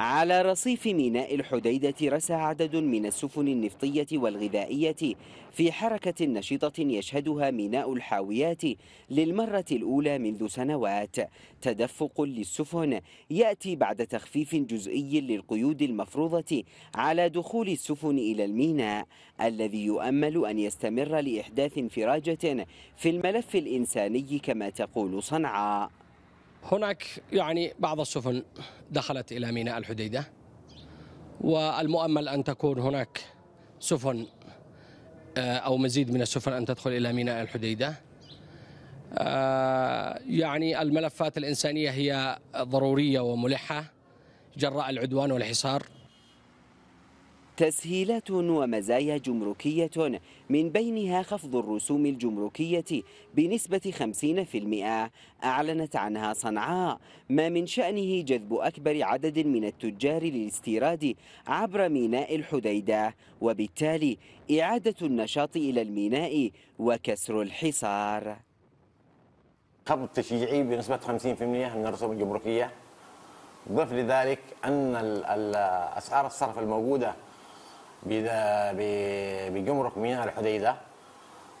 على رصيف ميناء الحديدة رسى عدد من السفن النفطية والغذائية في حركة نشطة يشهدها ميناء الحاويات للمرة الأولى منذ سنوات تدفق للسفن يأتي بعد تخفيف جزئي للقيود المفروضة على دخول السفن إلى الميناء الذي يؤمل أن يستمر لإحداث انفراجة في الملف الإنساني كما تقول صنعاء هناك يعني بعض السفن دخلت إلى ميناء الحديدة والمؤمل أن تكون هناك سفن آه، أو مزيد من السفن أن تدخل إلى ميناء الحديدة آه، يعني الملفات الإنسانية هي ضرورية وملحة جراء العدوان والحصار تسهيلات ومزايا جمركية من بينها خفض الرسوم الجمركية بنسبة 50% أعلنت عنها صنعاء ما من شأنه جذب أكبر عدد من التجار للاستيراد عبر ميناء الحديدة وبالتالي إعادة النشاط إلى الميناء وكسر الحصار خفض تشجيعي بنسبة 50% من الرسوم الجمركية ضف لذلك أن أسعار الصرف الموجودة بجمرك ميناء الحديدة 250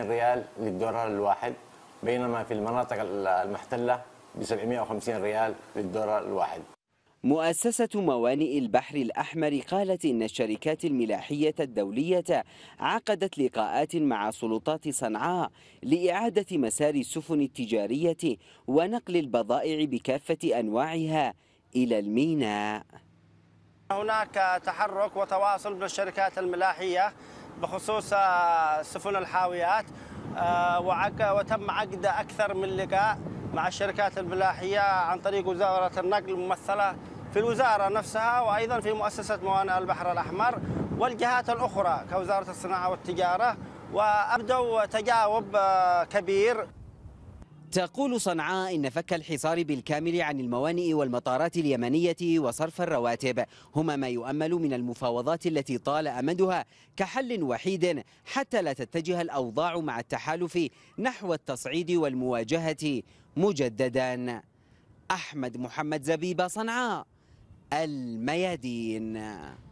آه، ريال للدولار الواحد بينما في المناطق المحتلة ب 750 ريال للدولار الواحد مؤسسة موانئ البحر الأحمر قالت إن الشركات الملاحية الدولية عقدت لقاءات مع سلطات صنعاء لإعادة مسار السفن التجارية ونقل البضائع بكافة أنواعها إلى الميناء هناك تحرك وتواصل بين الشركات الملاحية بخصوص آه، سفن الحاويات آه، وتم عقد أكثر من لقاء مع الشركات الملاحية عن طريق وزارة النقل ممثلة في الوزارة نفسها وأيضا في مؤسسة موانئ البحر الأحمر والجهات الأخرى كوزارة الصناعة والتجارة وأبدوا تجاوب آه، كبير تقول صنعاء إن فك الحصار بالكامل عن الموانئ والمطارات اليمنية وصرف الرواتب هما ما يؤمل من المفاوضات التي طال أمدها كحل وحيد حتى لا تتجه الأوضاع مع التحالف نحو التصعيد والمواجهة مجددا أحمد محمد زبيبة صنعاء الميادين